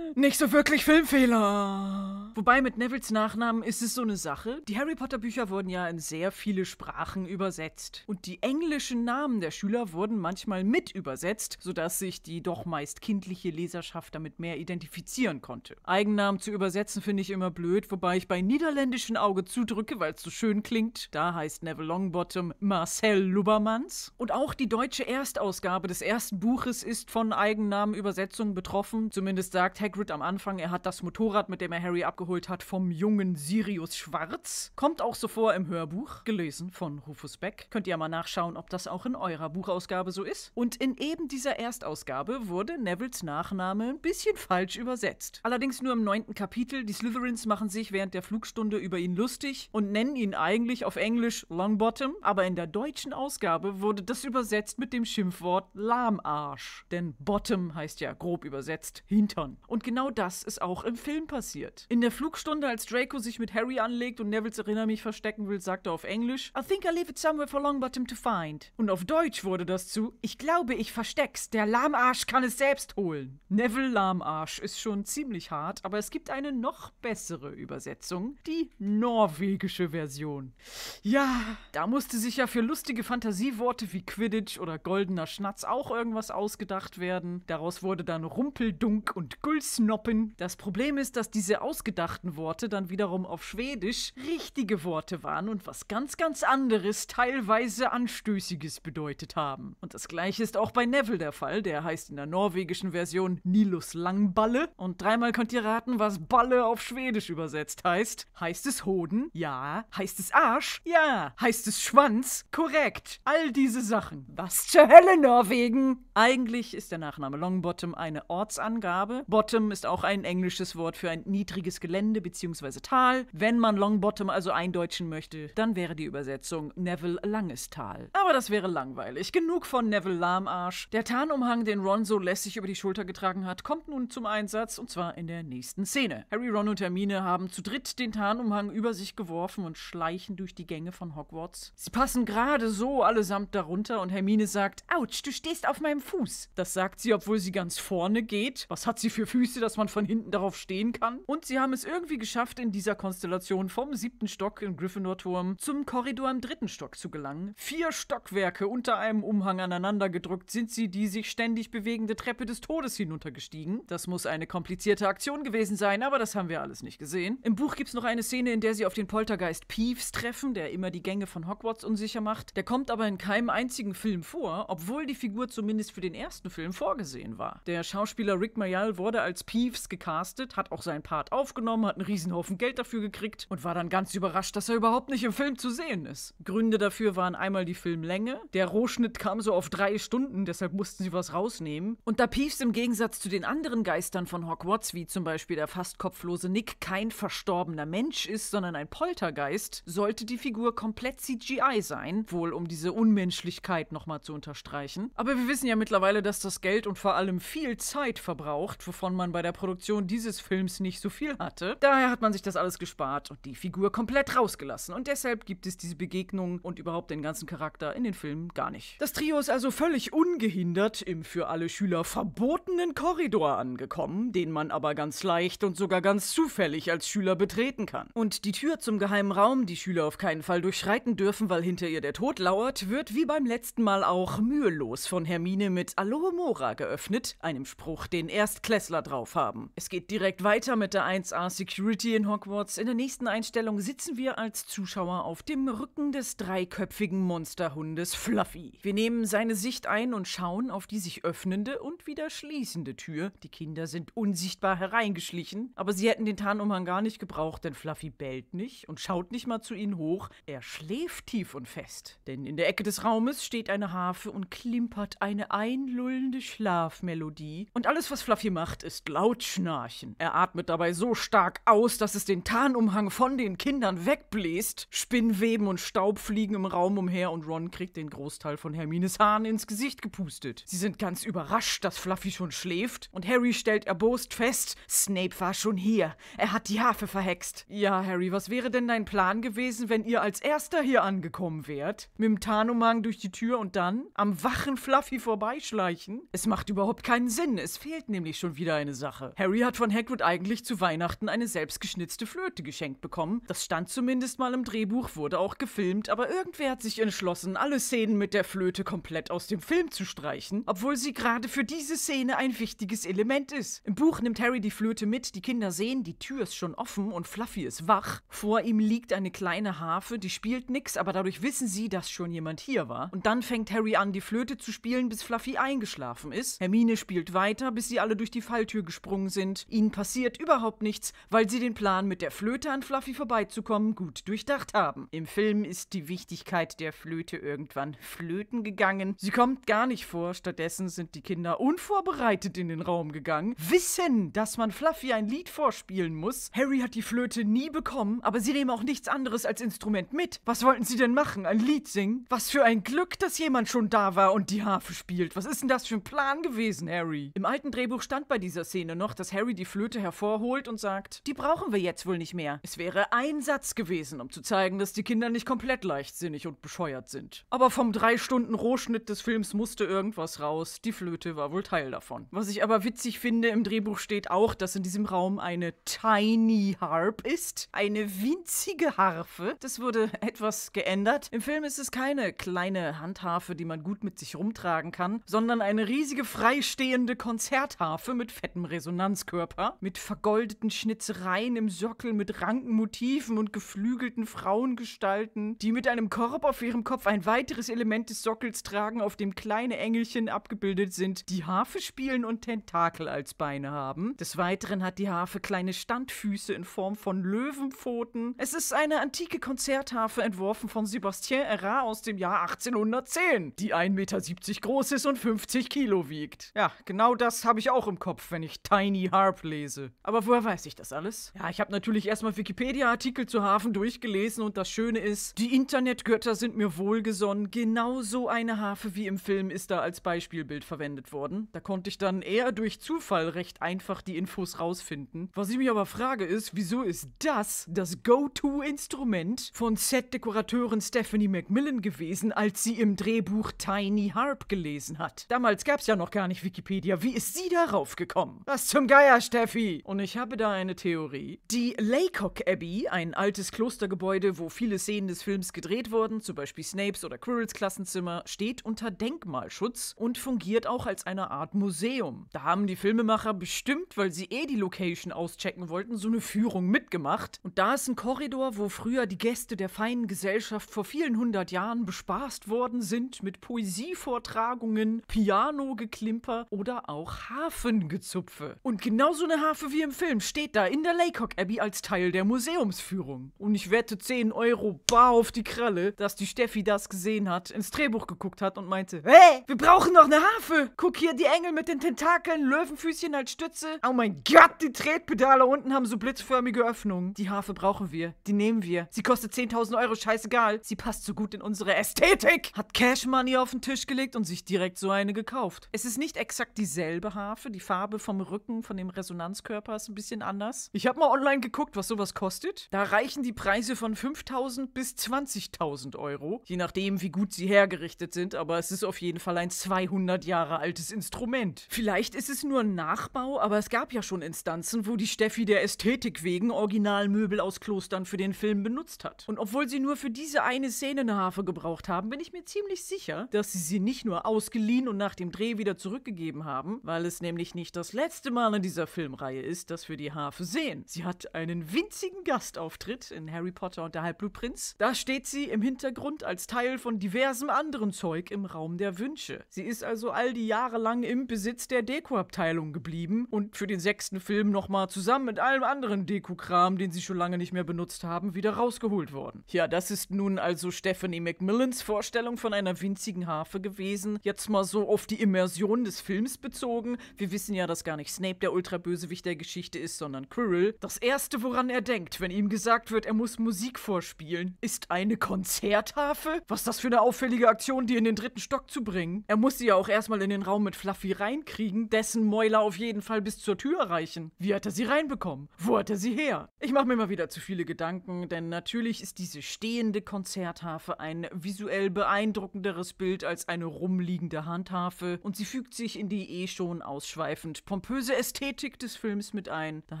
Nicht so wirklich Filmfehler. Wobei mit Nevils Nachnamen ist es so eine Sache. Die Harry Potter Bücher wurden ja in sehr viele Sprachen übersetzt. Und die englischen Namen der Schüler wurden manchmal mit übersetzt, sodass sich die doch meist kindliche Leserschaft damit mehr identifizieren konnte. Eigennamen zu übersetzen finde ich immer blöd, wobei ich bei niederländischen Auge zudrücke, weil es so schön klingt. Da heißt Neville Longbottom Marcel Lubermans. Und auch die deutsche Erstausgabe des ersten Buches ist von Eigennamenübersetzungen betroffen. Zumindest sagt Hagrid Hagrid am Anfang, er hat das Motorrad, mit dem er Harry abgeholt hat, vom jungen Sirius Schwarz. Kommt auch so vor im Hörbuch, gelesen von Rufus Beck. Könnt ihr mal nachschauen, ob das auch in eurer Buchausgabe so ist. Und in eben dieser Erstausgabe wurde Nevils Nachname ein bisschen falsch übersetzt. Allerdings nur im neunten Kapitel. Die Slytherins machen sich während der Flugstunde über ihn lustig und nennen ihn eigentlich auf Englisch Longbottom, aber in der deutschen Ausgabe wurde das übersetzt mit dem Schimpfwort Lahmarsch. Denn Bottom heißt ja grob übersetzt Hintern. Und genau genau das ist auch im Film passiert. In der Flugstunde, als Draco sich mit Harry anlegt und Neville's Erinnermich verstecken will, sagt er auf Englisch, I think I leave it somewhere for Longbottom to find. Und auf Deutsch wurde das zu, ich glaube, ich versteck's, der Lahmarsch kann es selbst holen. Neville Lahmarsch ist schon ziemlich hart, aber es gibt eine noch bessere Übersetzung, die norwegische Version. Ja, da musste sich ja für lustige Fantasieworte wie Quidditch oder goldener Schnatz auch irgendwas ausgedacht werden. Daraus wurde dann Rumpeldunk und Gulsn Schnoppen. Das Problem ist, dass diese ausgedachten Worte dann wiederum auf Schwedisch richtige Worte waren und was ganz, ganz anderes, teilweise Anstößiges bedeutet haben. Und das gleiche ist auch bei Neville der Fall. Der heißt in der norwegischen Version Nilus Langballe. Und dreimal könnt ihr raten, was Balle auf Schwedisch übersetzt heißt. Heißt es Hoden? Ja. Heißt es Arsch? Ja. Heißt es Schwanz? Korrekt. All diese Sachen. Was zur Hölle, Norwegen? Eigentlich ist der Nachname Longbottom eine Ortsangabe. Bottom ist auch ein englisches Wort für ein niedriges Gelände bzw. Tal. Wenn man Longbottom also eindeutschen möchte, dann wäre die Übersetzung Neville Langes Tal. Aber das wäre langweilig. Genug von Neville Lahmarsch. Der Tarnumhang, den Ron so lässig über die Schulter getragen hat, kommt nun zum Einsatz und zwar in der nächsten Szene. Harry, Ron und Hermine haben zu dritt den Tarnumhang über sich geworfen und schleichen durch die Gänge von Hogwarts. Sie passen gerade so allesamt darunter und Hermine sagt: Autsch, du stehst auf meinem Fuß. Das sagt sie, obwohl sie ganz vorne geht. Was hat sie für Füße? dass man von hinten darauf stehen kann. Und sie haben es irgendwie geschafft, in dieser Konstellation vom siebten Stock im Gryffindor-Turm zum Korridor im dritten Stock zu gelangen. Vier Stockwerke unter einem Umhang aneinander gedrückt sind sie die sich ständig bewegende Treppe des Todes hinuntergestiegen. Das muss eine komplizierte Aktion gewesen sein, aber das haben wir alles nicht gesehen. Im Buch gibt es noch eine Szene, in der sie auf den Poltergeist Peeves treffen, der immer die Gänge von Hogwarts unsicher macht. Der kommt aber in keinem einzigen Film vor, obwohl die Figur zumindest für den ersten Film vorgesehen war. Der Schauspieler Rick Mayall wurde als Peeves gecastet, hat auch seinen Part aufgenommen, hat einen Riesenhaufen Geld dafür gekriegt und war dann ganz überrascht, dass er überhaupt nicht im Film zu sehen ist. Gründe dafür waren einmal die Filmlänge, der Rohschnitt kam so auf drei Stunden, deshalb mussten sie was rausnehmen. Und da Peeves im Gegensatz zu den anderen Geistern von Hogwarts, wie zum Beispiel der fast kopflose Nick, kein verstorbener Mensch ist, sondern ein Poltergeist, sollte die Figur komplett CGI sein, wohl um diese Unmenschlichkeit nochmal zu unterstreichen. Aber wir wissen ja mittlerweile, dass das Geld und vor allem viel Zeit verbraucht, wovon man bei der Produktion dieses Films nicht so viel hatte. Daher hat man sich das alles gespart und die Figur komplett rausgelassen. Und deshalb gibt es diese Begegnungen und überhaupt den ganzen Charakter in den Filmen gar nicht. Das Trio ist also völlig ungehindert im für alle Schüler verbotenen Korridor angekommen, den man aber ganz leicht und sogar ganz zufällig als Schüler betreten kann. Und die Tür zum geheimen Raum, die Schüler auf keinen Fall durchschreiten dürfen, weil hinter ihr der Tod lauert, wird wie beim letzten Mal auch mühelos von Hermine mit Aloe Mora geöffnet, einem Spruch, den Erstklässler drauf drauf haben. Es geht direkt weiter mit der 1A Security in Hogwarts. In der nächsten Einstellung sitzen wir als Zuschauer auf dem Rücken des dreiköpfigen Monsterhundes Fluffy. Wir nehmen seine Sicht ein und schauen auf die sich öffnende und wieder schließende Tür. Die Kinder sind unsichtbar hereingeschlichen, aber sie hätten den Tarnumhang gar nicht gebraucht, denn Fluffy bellt nicht und schaut nicht mal zu ihnen hoch. Er schläft tief und fest. Denn in der Ecke des Raumes steht eine Harfe und klimpert eine einlullende Schlafmelodie. Und alles, was Fluffy macht, ist laut schnarchen. Er atmet dabei so stark aus, dass es den Tarnumhang von den Kindern wegbläst. Spinnweben und Staub fliegen im Raum umher und Ron kriegt den Großteil von Hermines Haaren ins Gesicht gepustet. Sie sind ganz überrascht, dass Fluffy schon schläft und Harry stellt erbost fest, Snape war schon hier. Er hat die Harfe verhext. Ja, Harry, was wäre denn dein Plan gewesen, wenn ihr als erster hier angekommen wärt? Mit dem Tarnumhang durch die Tür und dann am wachen Fluffy vorbeischleichen? Es macht überhaupt keinen Sinn. Es fehlt nämlich schon wieder eine Sache. Sache. Harry hat von Hagrid eigentlich zu Weihnachten eine selbstgeschnitzte Flöte geschenkt bekommen. Das stand zumindest mal im Drehbuch, wurde auch gefilmt, aber irgendwer hat sich entschlossen, alle Szenen mit der Flöte komplett aus dem Film zu streichen, obwohl sie gerade für diese Szene ein wichtiges Element ist. Im Buch nimmt Harry die Flöte mit, die Kinder sehen, die Tür ist schon offen und Fluffy ist wach. Vor ihm liegt eine kleine Harfe, die spielt nix, aber dadurch wissen sie, dass schon jemand hier war. Und dann fängt Harry an, die Flöte zu spielen, bis Fluffy eingeschlafen ist. Hermine spielt weiter, bis sie alle durch die Falltür aufgesprungen sind. Ihnen passiert überhaupt nichts, weil sie den Plan, mit der Flöte an Fluffy vorbeizukommen, gut durchdacht haben. Im Film ist die Wichtigkeit der Flöte irgendwann flöten gegangen. Sie kommt gar nicht vor, stattdessen sind die Kinder unvorbereitet in den Raum gegangen, wissen, dass man Fluffy ein Lied vorspielen muss. Harry hat die Flöte nie bekommen, aber sie nehmen auch nichts anderes als Instrument mit. Was wollten sie denn machen? Ein Lied singen? Was für ein Glück, dass jemand schon da war und die Harfe spielt. Was ist denn das für ein Plan gewesen, Harry? Im alten Drehbuch stand bei dieser Szene, Szene noch, dass Harry die Flöte hervorholt und sagt, die brauchen wir jetzt wohl nicht mehr. Es wäre ein Satz gewesen, um zu zeigen, dass die Kinder nicht komplett leichtsinnig und bescheuert sind. Aber vom drei Stunden Rohschnitt des Films musste irgendwas raus. Die Flöte war wohl Teil davon. Was ich aber witzig finde, im Drehbuch steht auch, dass in diesem Raum eine Tiny Harp ist. Eine winzige Harfe. Das wurde etwas geändert. Im Film ist es keine kleine Handharfe, die man gut mit sich rumtragen kann, sondern eine riesige freistehende Konzertharfe mit fettem Resonanzkörper mit vergoldeten Schnitzereien im Sockel, mit ranken Motiven und geflügelten Frauengestalten, die mit einem Korb auf ihrem Kopf ein weiteres Element des Sockels tragen, auf dem kleine Engelchen abgebildet sind, die Harfe spielen und Tentakel als Beine haben. Des Weiteren hat die Harfe kleine Standfüße in Form von Löwenpfoten. Es ist eine antike Konzertharfe entworfen von Sebastien Errat aus dem Jahr 1810, die 1,70 Meter groß ist und 50 Kilo wiegt. Ja, genau das habe ich auch im Kopf, wenn ich ich Tiny Harp lese. Aber woher weiß ich das alles? Ja, ich habe natürlich erstmal Wikipedia-Artikel zu Hafen durchgelesen und das Schöne ist, die Internetgötter sind mir wohlgesonnen. Genauso eine Harfe wie im Film ist da als Beispielbild verwendet worden. Da konnte ich dann eher durch Zufall recht einfach die Infos rausfinden. Was ich mich aber frage ist, wieso ist das das Go-To-Instrument von Set-Dekorateurin Stephanie McMillan gewesen, als sie im Drehbuch Tiny Harp gelesen hat? Damals gab es ja noch gar nicht Wikipedia. Wie ist sie darauf gekommen? Was zum Geier, Steffi? Und ich habe da eine Theorie. Die Laycock Abbey, ein altes Klostergebäude, wo viele Szenen des Films gedreht wurden, zum Beispiel Snapes oder Quirrells Klassenzimmer, steht unter Denkmalschutz und fungiert auch als eine Art Museum. Da haben die Filmemacher bestimmt, weil sie eh die Location auschecken wollten, so eine Führung mitgemacht. Und da ist ein Korridor, wo früher die Gäste der feinen Gesellschaft vor vielen hundert Jahren bespaßt worden sind mit Poesievortragungen, Piano-Geklimper oder auch Harfengezupfe. Harfe. Und genau so eine Harfe wie im Film steht da in der Laycock Abbey als Teil der Museumsführung. Und ich wette 10 Euro bar auf die Kralle, dass die Steffi das gesehen hat, ins Drehbuch geguckt hat und meinte, hey, wir brauchen noch eine Harfe. Guck hier, die Engel mit den Tentakeln, Löwenfüßchen als Stütze. Oh mein Gott, die Tretpedale unten haben so blitzförmige Öffnungen. Die Harfe brauchen wir. Die nehmen wir. Sie kostet 10.000 Euro, scheißegal. Sie passt so gut in unsere Ästhetik. Hat Cash Money auf den Tisch gelegt und sich direkt so eine gekauft. Es ist nicht exakt dieselbe Harfe. Die Farbe vom Rücken, von dem Resonanzkörper ist ein bisschen anders. Ich habe mal online geguckt, was sowas kostet. Da reichen die Preise von 5000 bis 20.000 Euro, je nachdem, wie gut sie hergerichtet sind, aber es ist auf jeden Fall ein 200 Jahre altes Instrument. Vielleicht ist es nur ein Nachbau, aber es gab ja schon Instanzen, wo die Steffi der Ästhetik wegen Originalmöbel aus Klostern für den Film benutzt hat. Und obwohl sie nur für diese eine Szene eine Harfe gebraucht haben, bin ich mir ziemlich sicher, dass sie sie nicht nur ausgeliehen und nach dem Dreh wieder zurückgegeben haben, weil es nämlich nicht das letzte letzte Mal in dieser Filmreihe ist, dass wir die Harfe sehen. Sie hat einen winzigen Gastauftritt in Harry Potter und der Halbblutprinz. Da steht sie im Hintergrund als Teil von diversem anderen Zeug im Raum der Wünsche. Sie ist also all die Jahre lang im Besitz der Dekoabteilung geblieben und für den sechsten Film nochmal zusammen mit allem anderen Dekokram, den sie schon lange nicht mehr benutzt haben, wieder rausgeholt worden. Ja, das ist nun also Stephanie McMillans Vorstellung von einer winzigen Harfe gewesen. Jetzt mal so auf die Immersion des Films bezogen. Wir wissen ja, dass gar nicht nicht Snape der Ultrabösewicht der Geschichte ist, sondern Quirrell, das erste, woran er denkt, wenn ihm gesagt wird, er muss Musik vorspielen, ist eine Konzerthafe? Was ist das für eine auffällige Aktion, die in den dritten Stock zu bringen? Er muss sie ja auch erstmal in den Raum mit Fluffy reinkriegen, dessen Mäuler auf jeden Fall bis zur Tür reichen. Wie hat er sie reinbekommen? Wo hat er sie her? Ich mache mir mal wieder zu viele Gedanken, denn natürlich ist diese stehende Konzerthafe ein visuell beeindruckenderes Bild als eine rumliegende Handhafe und sie fügt sich in die eh schon ausschweifend pompöse böse Ästhetik des Films mit ein. Da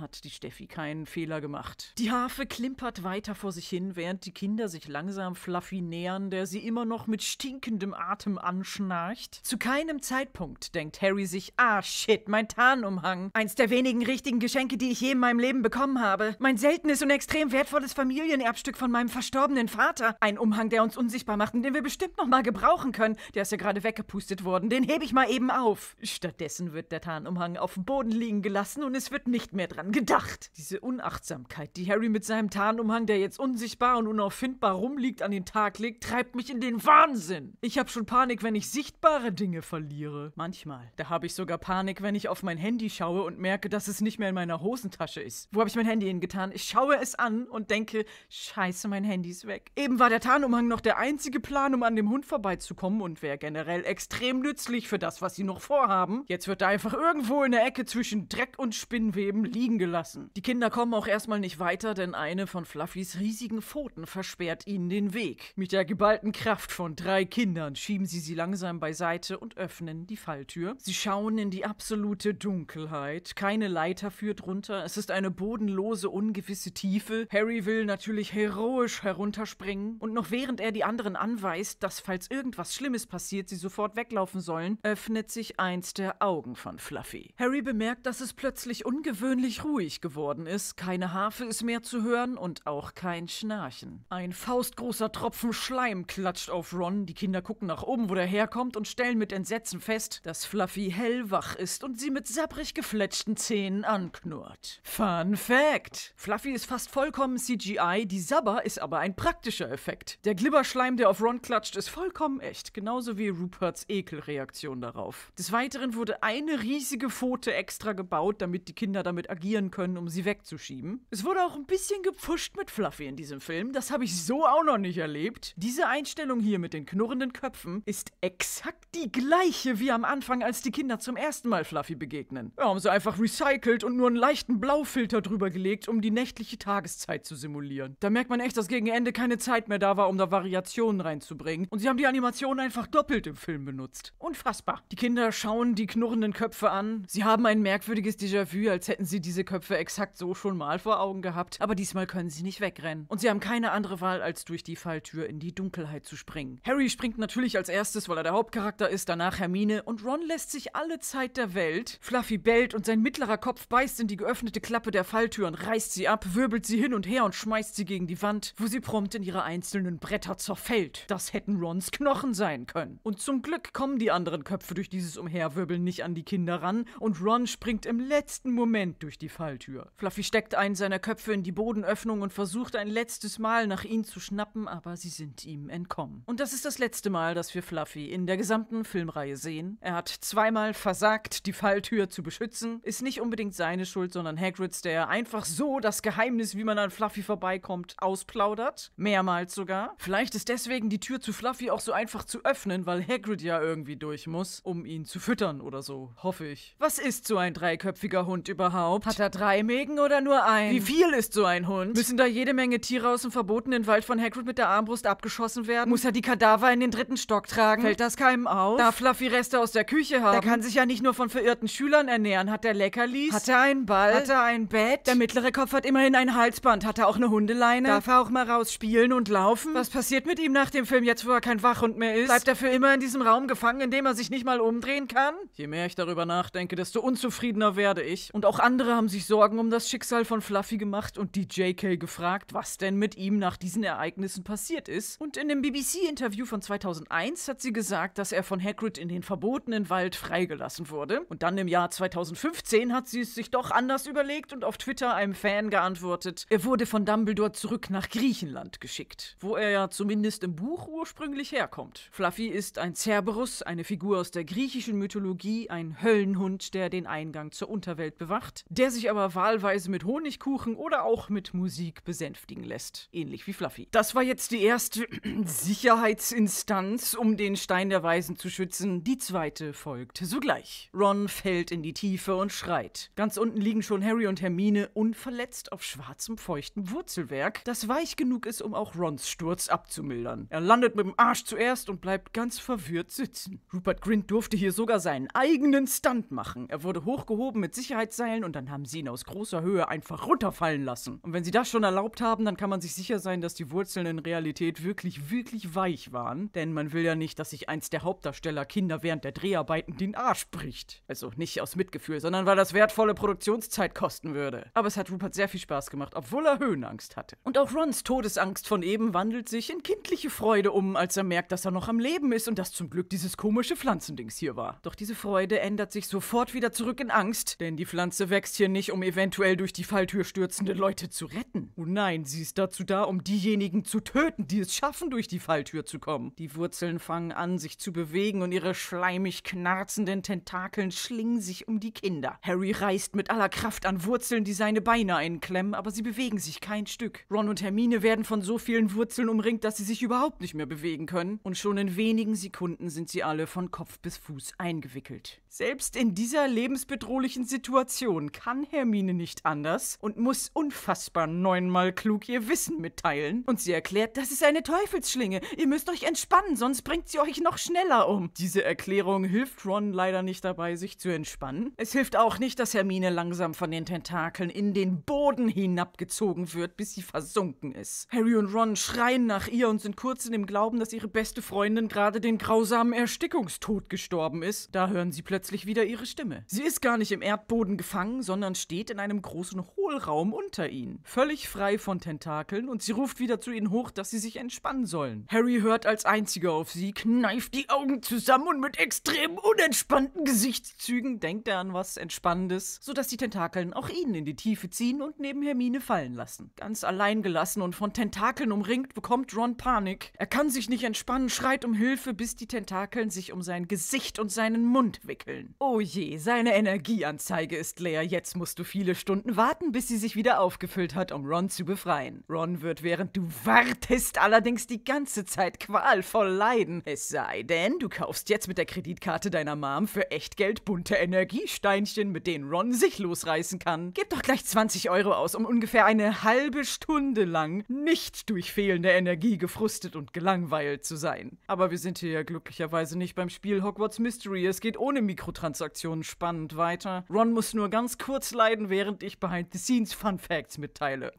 hat die Steffi keinen Fehler gemacht. Die Harfe klimpert weiter vor sich hin, während die Kinder sich langsam Fluffy nähern, der sie immer noch mit stinkendem Atem anschnarcht. Zu keinem Zeitpunkt denkt Harry sich, ah shit, mein Tarnumhang. Eins der wenigen richtigen Geschenke, die ich je in meinem Leben bekommen habe. Mein seltenes und extrem wertvolles Familienerbstück von meinem verstorbenen Vater. Ein Umhang, der uns unsichtbar macht und den wir bestimmt nochmal gebrauchen können. Der ist ja gerade weggepustet worden. Den hebe ich mal eben auf. Stattdessen wird der Tarnumhang auf Boden liegen gelassen und es wird nicht mehr dran gedacht. Diese Unachtsamkeit, die Harry mit seinem Tarnumhang, der jetzt unsichtbar und unauffindbar rumliegt, an den Tag legt, treibt mich in den Wahnsinn. Ich habe schon Panik, wenn ich sichtbare Dinge verliere. Manchmal. Da habe ich sogar Panik, wenn ich auf mein Handy schaue und merke, dass es nicht mehr in meiner Hosentasche ist. Wo habe ich mein Handy hingetan? Ich schaue es an und denke, scheiße, mein Handy ist weg. Eben war der Tarnumhang noch der einzige Plan, um an dem Hund vorbeizukommen und wäre generell extrem nützlich für das, was sie noch vorhaben. Jetzt wird er einfach irgendwo in der Ecke Hecke zwischen Dreck und Spinnweben liegen gelassen. Die Kinder kommen auch erstmal nicht weiter, denn eine von Fluffys riesigen Pfoten versperrt ihnen den Weg. Mit der geballten Kraft von drei Kindern schieben sie sie langsam beiseite und öffnen die Falltür. Sie schauen in die absolute Dunkelheit. Keine Leiter führt runter. Es ist eine bodenlose, ungewisse Tiefe. Harry will natürlich heroisch herunterspringen und noch während er die anderen anweist, dass falls irgendwas Schlimmes passiert, sie sofort weglaufen sollen, öffnet sich eins der Augen von Fluffy. Harry Harry bemerkt, dass es plötzlich ungewöhnlich ruhig geworden ist. Keine Harfe ist mehr zu hören und auch kein Schnarchen. Ein faustgroßer Tropfen Schleim klatscht auf Ron. Die Kinder gucken nach oben, wo der herkommt und stellen mit Entsetzen fest, dass Fluffy hellwach ist und sie mit sapprig gefletschten Zähnen anknurrt. Fun Fact! Fluffy ist fast vollkommen CGI, die Sabba ist aber ein praktischer Effekt. Der Glibberschleim, der auf Ron klatscht, ist vollkommen echt, genauso wie Ruperts Ekelreaktion darauf. Des Weiteren wurde eine riesige Foto Route extra gebaut, damit die Kinder damit agieren können, um sie wegzuschieben. Es wurde auch ein bisschen gepfuscht mit Fluffy in diesem Film. Das habe ich so auch noch nicht erlebt. Diese Einstellung hier mit den knurrenden Köpfen ist exakt die gleiche wie am Anfang, als die Kinder zum ersten Mal Fluffy begegnen. Ja, haben sie einfach recycelt und nur einen leichten Blaufilter drüber gelegt, um die nächtliche Tageszeit zu simulieren. Da merkt man echt, dass gegen Ende keine Zeit mehr da war, um da Variationen reinzubringen. Und sie haben die Animation einfach doppelt im Film benutzt. Unfassbar. Die Kinder schauen die knurrenden Köpfe an. Sie haben haben ein merkwürdiges Déjà-vu, als hätten sie diese Köpfe exakt so schon mal vor Augen gehabt, aber diesmal können sie nicht wegrennen. Und sie haben keine andere Wahl, als durch die Falltür in die Dunkelheit zu springen. Harry springt natürlich als erstes, weil er der Hauptcharakter ist, danach Hermine und Ron lässt sich alle Zeit der Welt. Fluffy bellt und sein mittlerer Kopf beißt in die geöffnete Klappe der Falltür und reißt sie ab, wirbelt sie hin und her und schmeißt sie gegen die Wand, wo sie prompt in ihre einzelnen Bretter zerfällt. Das hätten Rons Knochen sein können. Und zum Glück kommen die anderen Köpfe durch dieses Umherwirbeln nicht an die Kinder ran und Ron springt im letzten Moment durch die Falltür. Fluffy steckt einen seiner Köpfe in die Bodenöffnung und versucht ein letztes Mal nach ihnen zu schnappen, aber sie sind ihm entkommen. Und das ist das letzte Mal, dass wir Fluffy in der gesamten Filmreihe sehen. Er hat zweimal versagt, die Falltür zu beschützen. Ist nicht unbedingt seine Schuld, sondern Hagrids, der einfach so das Geheimnis, wie man an Fluffy vorbeikommt, ausplaudert. Mehrmals sogar. Vielleicht ist deswegen die Tür zu Fluffy auch so einfach zu öffnen, weil Hagrid ja irgendwie durch muss, um ihn zu füttern oder so. Hoffe ich. Was ist ist so ein dreiköpfiger Hund überhaupt? Hat er drei Mägen oder nur ein? Wie viel ist so ein Hund? Müssen da jede Menge Tiere aus dem verbotenen Wald von Hagrid mit der Armbrust abgeschossen werden? Muss er die Kadaver in den dritten Stock tragen? Fällt das keinem auf? Darf Fluffy Reste aus der Küche haben? Der kann sich ja nicht nur von verirrten Schülern ernähren. Hat er Leckerlis? Hat er einen Ball? Hat er ein Bett? Der mittlere Kopf hat immerhin ein Halsband. Hat er auch eine Hundeleine? Darf er auch mal raus spielen und laufen? Was passiert mit ihm nach dem Film jetzt, wo er kein Wachhund mehr ist? Bleibt er für immer in diesem Raum gefangen, in dem er sich nicht mal umdrehen kann? Je mehr ich darüber nachdenke, desto unzufriedener werde ich. Und auch andere haben sich Sorgen um das Schicksal von Fluffy gemacht und die JK gefragt, was denn mit ihm nach diesen Ereignissen passiert ist. Und in dem BBC-Interview von 2001 hat sie gesagt, dass er von Hagrid in den verbotenen Wald freigelassen wurde. Und dann im Jahr 2015 hat sie es sich doch anders überlegt und auf Twitter einem Fan geantwortet, er wurde von Dumbledore zurück nach Griechenland geschickt, wo er ja zumindest im Buch ursprünglich herkommt. Fluffy ist ein Cerberus, eine Figur aus der griechischen Mythologie, ein Höllenhund, der den Eingang zur Unterwelt bewacht, der sich aber wahlweise mit Honigkuchen oder auch mit Musik besänftigen lässt. Ähnlich wie Fluffy. Das war jetzt die erste Sicherheitsinstanz, um den Stein der Weisen zu schützen. Die zweite folgt sogleich. Ron fällt in die Tiefe und schreit. Ganz unten liegen schon Harry und Hermine unverletzt auf schwarzem, feuchten Wurzelwerk, das weich genug ist, um auch Rons Sturz abzumildern. Er landet mit dem Arsch zuerst und bleibt ganz verwirrt sitzen. Rupert Grint durfte hier sogar seinen eigenen Stunt machen. Er wurde hochgehoben mit Sicherheitsseilen und dann haben sie ihn aus großer Höhe einfach runterfallen lassen. Und wenn sie das schon erlaubt haben, dann kann man sich sicher sein, dass die Wurzeln in Realität wirklich, wirklich weich waren. Denn man will ja nicht, dass sich eins der Hauptdarsteller Kinder während der Dreharbeiten den Arsch bricht. Also nicht aus Mitgefühl, sondern weil das wertvolle Produktionszeit kosten würde. Aber es hat Rupert sehr viel Spaß gemacht, obwohl er Höhenangst hatte. Und auch Rons Todesangst von eben wandelt sich in kindliche Freude um, als er merkt, dass er noch am Leben ist und dass zum Glück dieses komische Pflanzendings hier war. Doch diese Freude ändert sich sofort wieder wieder zurück in Angst, denn die Pflanze wächst hier nicht, um eventuell durch die Falltür stürzende Leute zu retten. Oh nein, sie ist dazu da, um diejenigen zu töten, die es schaffen, durch die Falltür zu kommen. Die Wurzeln fangen an, sich zu bewegen und ihre schleimig knarzenden Tentakeln schlingen sich um die Kinder. Harry reißt mit aller Kraft an Wurzeln, die seine Beine einklemmen, aber sie bewegen sich kein Stück. Ron und Hermine werden von so vielen Wurzeln umringt, dass sie sich überhaupt nicht mehr bewegen können und schon in wenigen Sekunden sind sie alle von Kopf bis Fuß eingewickelt. Selbst in dieser lebensbedrohlichen Situation kann Hermine nicht anders und muss unfassbar neunmal klug ihr Wissen mitteilen. Und sie erklärt, das ist eine Teufelsschlinge. Ihr müsst euch entspannen, sonst bringt sie euch noch schneller um. Diese Erklärung hilft Ron leider nicht dabei, sich zu entspannen. Es hilft auch nicht, dass Hermine langsam von den Tentakeln in den Boden hinabgezogen wird, bis sie versunken ist. Harry und Ron schreien nach ihr und sind kurz in dem Glauben, dass ihre beste Freundin gerade den grausamen Erstickungstod gestorben ist. Da hören sie plötzlich wieder ihre Stimme. Sie ist gar nicht im Erdboden gefangen, sondern steht in einem großen Hohlraum unter ihnen, völlig frei von Tentakeln, und sie ruft wieder zu ihnen hoch, dass sie sich entspannen sollen. Harry hört als einziger auf sie, kneift die Augen zusammen und mit extrem unentspannten Gesichtszügen denkt er an was Entspannendes, sodass die Tentakeln auch ihn in die Tiefe ziehen und neben Hermine fallen lassen. Ganz allein gelassen und von Tentakeln umringt, bekommt Ron Panik. Er kann sich nicht entspannen, schreit um Hilfe, bis die Tentakeln sich um sein Gesicht und seinen Mund wickeln. Oh je, sei Deine Energieanzeige ist leer. Jetzt musst du viele Stunden warten, bis sie sich wieder aufgefüllt hat, um Ron zu befreien. Ron wird während du wartest allerdings die ganze Zeit qualvoll leiden. Es sei denn, du kaufst jetzt mit der Kreditkarte deiner Mom für Echtgeld bunte Energiesteinchen, mit denen Ron sich losreißen kann. Gib doch gleich 20 Euro aus, um ungefähr eine halbe Stunde lang nicht durch fehlende Energie gefrustet und gelangweilt zu sein. Aber wir sind hier ja glücklicherweise nicht beim Spiel Hogwarts Mystery. Es geht ohne Mikrotransaktionen Spaß spannend weiter. Ron muss nur ganz kurz leiden, während ich Behind-the-Scenes Fun Facts mitteile.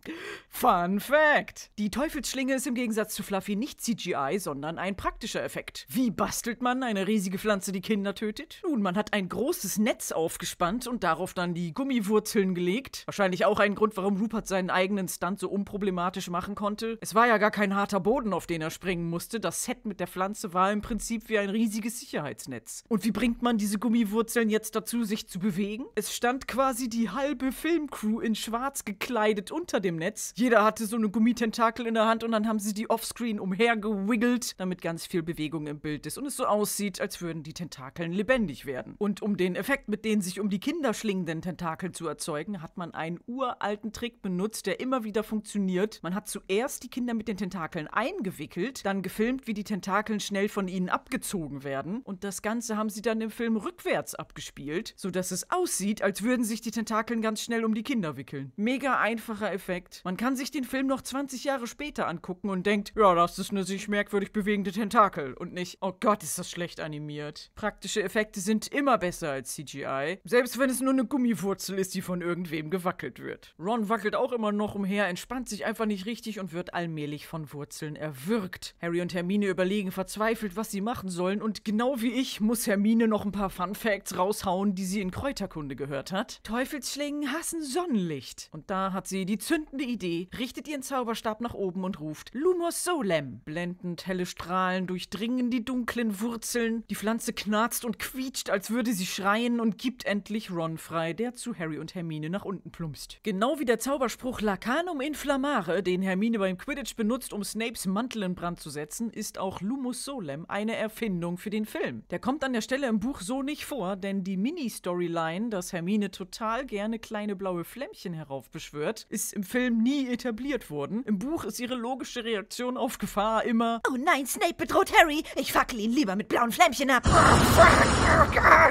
Fun Fact! Die Teufelsschlinge ist im Gegensatz zu Fluffy nicht CGI, sondern ein praktischer Effekt. Wie bastelt man eine riesige Pflanze, die Kinder tötet? Nun, man hat ein großes Netz aufgespannt und darauf dann die Gummiwurzeln gelegt. Wahrscheinlich auch ein Grund, warum Rupert seinen eigenen Stunt so unproblematisch machen konnte. Es war ja gar kein harter Boden, auf den er springen musste. Das Set mit der Pflanze war im Prinzip wie ein riesiges Sicherheitsnetz. Und wie bringt man diese Gummiwurzeln jetzt dazu, dazu, sich zu bewegen. Es stand quasi die halbe Filmcrew in schwarz gekleidet unter dem Netz. Jeder hatte so eine Gummitentakel in der Hand und dann haben sie die offscreen umhergewiggelt, damit ganz viel Bewegung im Bild ist und es so aussieht, als würden die Tentakeln lebendig werden. Und um den Effekt mit den sich um die Kinder schlingenden Tentakeln zu erzeugen, hat man einen uralten Trick benutzt, der immer wieder funktioniert. Man hat zuerst die Kinder mit den Tentakeln eingewickelt, dann gefilmt, wie die Tentakeln schnell von ihnen abgezogen werden. Und das Ganze haben sie dann im Film rückwärts abgespielt verwickelt, sodass es aussieht, als würden sich die Tentakeln ganz schnell um die Kinder wickeln. Mega einfacher Effekt. Man kann sich den Film noch 20 Jahre später angucken und denkt, ja, das ist eine sich merkwürdig bewegende Tentakel und nicht, oh Gott, ist das schlecht animiert. Praktische Effekte sind immer besser als CGI, selbst wenn es nur eine Gummiwurzel ist, die von irgendwem gewackelt wird. Ron wackelt auch immer noch umher, entspannt sich einfach nicht richtig und wird allmählich von Wurzeln erwürgt. Harry und Hermine überlegen verzweifelt, was sie machen sollen und genau wie ich muss Hermine noch ein paar Fun Facts raushauen, die sie in Kräuterkunde gehört hat. Teufelsschlingen hassen Sonnenlicht. Und da hat sie die zündende Idee, richtet ihren Zauberstab nach oben und ruft Lumos Solem. Blendend helle Strahlen durchdringen die dunklen Wurzeln. Die Pflanze knarzt und quietscht, als würde sie schreien und gibt endlich Ron frei, der zu Harry und Hermine nach unten plumpst. Genau wie der Zauberspruch Lacanum inflammare, den Hermine beim Quidditch benutzt, um Snapes Mantel in Brand zu setzen, ist auch Lumos Solem eine Erfindung für den Film. Der kommt an der Stelle im Buch so nicht vor, denn die Mini Mini-Storyline, dass Hermine total gerne kleine blaue Flämmchen heraufbeschwört, ist im Film nie etabliert worden. Im Buch ist ihre logische Reaktion auf Gefahr immer Oh nein, Snape bedroht Harry. Ich fackel ihn lieber mit blauen Flämmchen ab.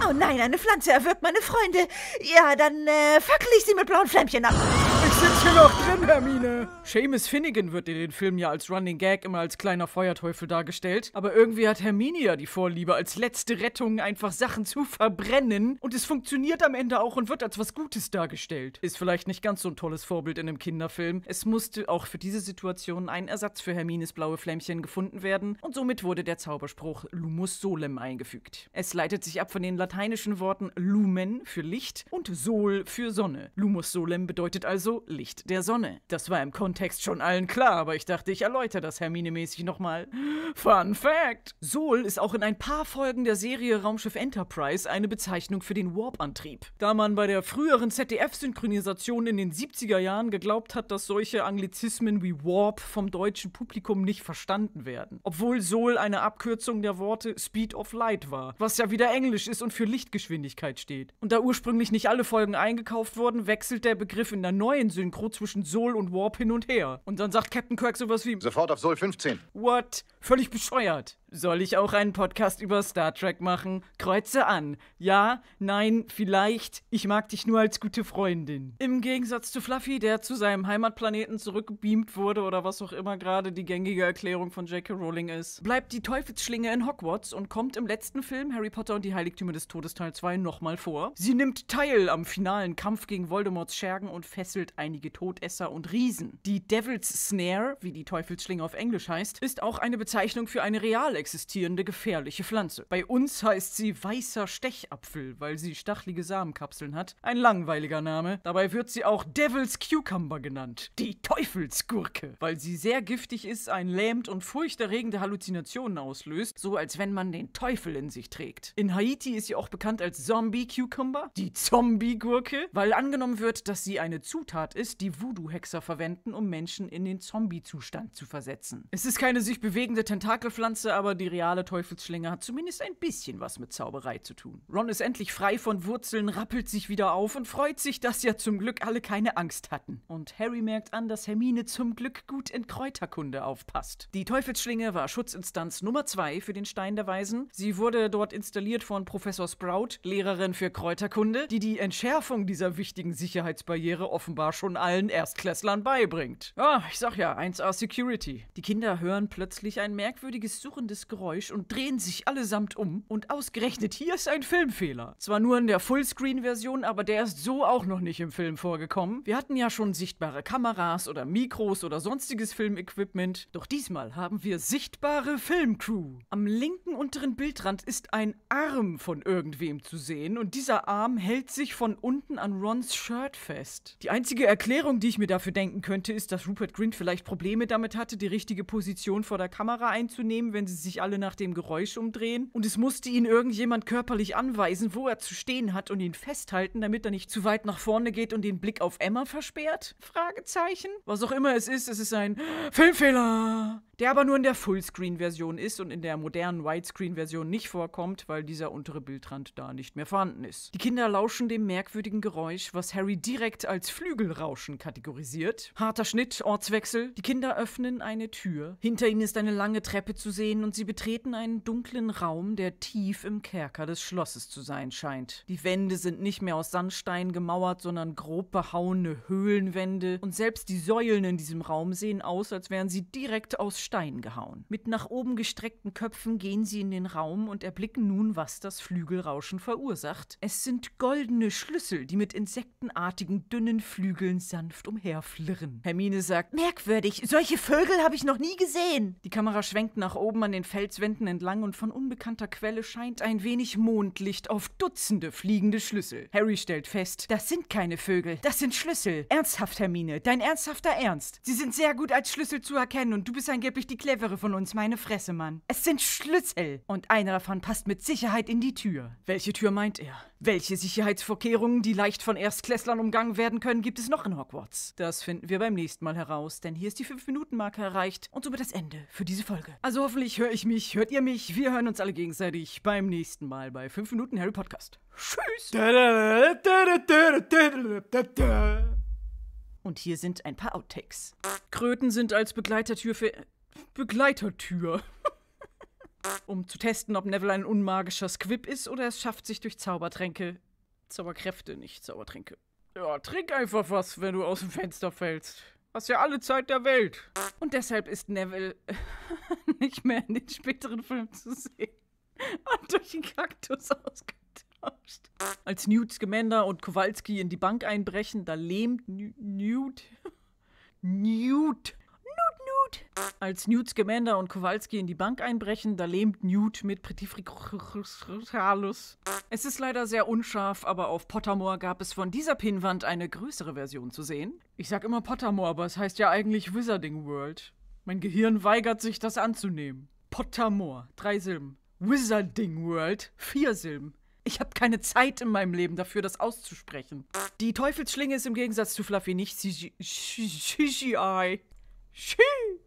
Oh nein, eine Pflanze erwirkt meine Freunde. Ja, dann äh, fackel ich sie mit blauen Flämmchen ab. Ich sitze hier noch denn, Hermine? Seamus Finnegan wird in den Filmen ja als Running Gag immer als kleiner Feuerteufel dargestellt, aber irgendwie hat Hermine ja die Vorliebe, als letzte Rettung einfach Sachen zu verbrennen und es funktioniert am Ende auch und wird als was Gutes dargestellt. Ist vielleicht nicht ganz so ein tolles Vorbild in einem Kinderfilm. Es musste auch für diese Situation ein Ersatz für Hermines blaue Flämmchen gefunden werden und somit wurde der Zauberspruch Lumus Solem eingefügt. Es leitet sich ab von den lateinischen Worten Lumen für Licht und Sol für Sonne. Lumus Solem bedeutet also Licht der Sonne. Sonne. Das war im Kontext schon allen klar, aber ich dachte, ich erläutere das Hermine-mäßig nochmal. Fun Fact! Sol ist auch in ein paar Folgen der Serie Raumschiff Enterprise eine Bezeichnung für den Warp-Antrieb. Da man bei der früheren ZDF-Synchronisation in den 70er Jahren geglaubt hat, dass solche Anglizismen wie Warp vom deutschen Publikum nicht verstanden werden. Obwohl Sol eine Abkürzung der Worte Speed of Light war, was ja wieder Englisch ist und für Lichtgeschwindigkeit steht. Und da ursprünglich nicht alle Folgen eingekauft wurden, wechselt der Begriff in der neuen Synchro zwischen Sol und Warp hin und her. Und dann sagt Captain Kirk sowas wie: Sofort auf Sol 15. What? Völlig bescheuert. Soll ich auch einen Podcast über Star Trek machen? Kreuze an. Ja, nein, vielleicht. Ich mag dich nur als gute Freundin. Im Gegensatz zu Fluffy, der zu seinem Heimatplaneten zurückgebeamt wurde oder was auch immer gerade die gängige Erklärung von J.K. Rowling ist, bleibt die Teufelsschlinge in Hogwarts und kommt im letzten Film Harry Potter und die Heiligtümer des Todes Teil 2 nochmal vor. Sie nimmt teil am finalen Kampf gegen Voldemorts Schergen und fesselt einige Todesser und Riesen. Die Devil's Snare, wie die Teufelsschlinge auf Englisch heißt, ist auch eine Bezeichnung für eine reale existierende gefährliche Pflanze. Bei uns heißt sie weißer Stechapfel, weil sie stachlige Samenkapseln hat. Ein langweiliger Name. Dabei wird sie auch Devil's Cucumber genannt. Die Teufelsgurke, weil sie sehr giftig ist, einen lähmt und furchterregende Halluzinationen auslöst, so als wenn man den Teufel in sich trägt. In Haiti ist sie auch bekannt als Zombie Cucumber, die Zombie-Gurke, weil angenommen wird, dass sie eine Zutat ist, die Voodoo-Hexer verwenden, um Menschen in den Zombie-Zustand zu versetzen. Es ist keine sich bewegende Tentakelpflanze, aber aber die reale Teufelsschlinge hat zumindest ein bisschen was mit Zauberei zu tun. Ron ist endlich frei von Wurzeln, rappelt sich wieder auf und freut sich, dass ja zum Glück alle keine Angst hatten. Und Harry merkt an, dass Hermine zum Glück gut in Kräuterkunde aufpasst. Die Teufelsschlinge war Schutzinstanz Nummer 2 für den Stein der Weisen. Sie wurde dort installiert von Professor Sprout, Lehrerin für Kräuterkunde, die die Entschärfung dieser wichtigen Sicherheitsbarriere offenbar schon allen Erstklässlern beibringt. Ah, ich sag ja, 1A Security. Die Kinder hören plötzlich ein merkwürdiges Suchen suchendes Geräusch und drehen sich allesamt um. Und ausgerechnet hier ist ein Filmfehler. Zwar nur in der Fullscreen-Version, aber der ist so auch noch nicht im Film vorgekommen. Wir hatten ja schon sichtbare Kameras oder Mikros oder sonstiges Filmequipment. Doch diesmal haben wir sichtbare Filmcrew. Am linken unteren Bildrand ist ein Arm von irgendwem zu sehen und dieser Arm hält sich von unten an Rons Shirt fest. Die einzige Erklärung, die ich mir dafür denken könnte, ist, dass Rupert Grint vielleicht Probleme damit hatte, die richtige Position vor der Kamera einzunehmen, wenn sie sich alle nach dem Geräusch umdrehen und es musste ihn irgendjemand körperlich anweisen, wo er zu stehen hat und ihn festhalten, damit er nicht zu weit nach vorne geht und den Blick auf Emma versperrt? Fragezeichen? Was auch immer es ist, es ist ein Filmfehler der aber nur in der Fullscreen-Version ist und in der modernen Widescreen-Version nicht vorkommt, weil dieser untere Bildrand da nicht mehr vorhanden ist. Die Kinder lauschen dem merkwürdigen Geräusch, was Harry direkt als Flügelrauschen kategorisiert. Harter Schnitt, Ortswechsel. Die Kinder öffnen eine Tür. Hinter ihnen ist eine lange Treppe zu sehen und sie betreten einen dunklen Raum, der tief im Kerker des Schlosses zu sein scheint. Die Wände sind nicht mehr aus Sandstein gemauert, sondern grob behauene Höhlenwände und selbst die Säulen in diesem Raum sehen aus, als wären sie direkt aus Stein gehauen. Mit nach oben gestreckten Köpfen gehen sie in den Raum und erblicken nun, was das Flügelrauschen verursacht. Es sind goldene Schlüssel, die mit insektenartigen, dünnen Flügeln sanft umherflirren. Hermine sagt, merkwürdig, solche Vögel habe ich noch nie gesehen. Die Kamera schwenkt nach oben an den Felswänden entlang und von unbekannter Quelle scheint ein wenig Mondlicht auf Dutzende fliegende Schlüssel. Harry stellt fest, das sind keine Vögel, das sind Schlüssel. Ernsthaft, Hermine, dein ernsthafter Ernst. Sie sind sehr gut als Schlüssel zu erkennen und du bist ein Ge angeblich die clevere von uns, meine Fresse, Mann. Es sind Schlüssel. Und einer davon passt mit Sicherheit in die Tür. Welche Tür meint er? Welche Sicherheitsvorkehrungen, die leicht von Erstklässlern umgangen werden können, gibt es noch in Hogwarts? Das finden wir beim nächsten Mal heraus, denn hier ist die 5-Minuten-Marke erreicht und somit das Ende für diese Folge. Also hoffentlich höre ich mich, hört ihr mich, wir hören uns alle gegenseitig beim nächsten Mal bei 5 Minuten Harry Podcast. Tschüss! Und hier sind ein paar Outtakes. Kröten sind als Begleitertür für... Begleitertür. um zu testen, ob Neville ein unmagischer Squib ist oder es schafft, sich durch Zaubertränke. Zauberkräfte, nicht Zaubertränke. Ja, trink einfach was, wenn du aus dem Fenster fällst. Hast ja alle Zeit der Welt. Und deshalb ist Neville nicht mehr in den späteren Filmen zu sehen und durch den Kaktus ausgetauscht. Als Newt Scamander und Kowalski in die Bank einbrechen, da lähmt Newt. Newt Newt. Als Newt Scamander und Kowalski in die Bank einbrechen, da lähmt Newt mit Pretifricarlus. Es ist leider sehr unscharf, aber auf Pottermore gab es von dieser Pinwand eine größere Version zu sehen. Ich sag immer Pottermore, aber es heißt ja eigentlich Wizarding World. Mein Gehirn weigert sich, das anzunehmen. Pottermore, drei Silben. Wizarding World, vier Silben. Ich habe keine Zeit in meinem Leben dafür, das auszusprechen. Die Teufelsschlinge ist im Gegensatz zu Fluffy nicht CGI. Shii.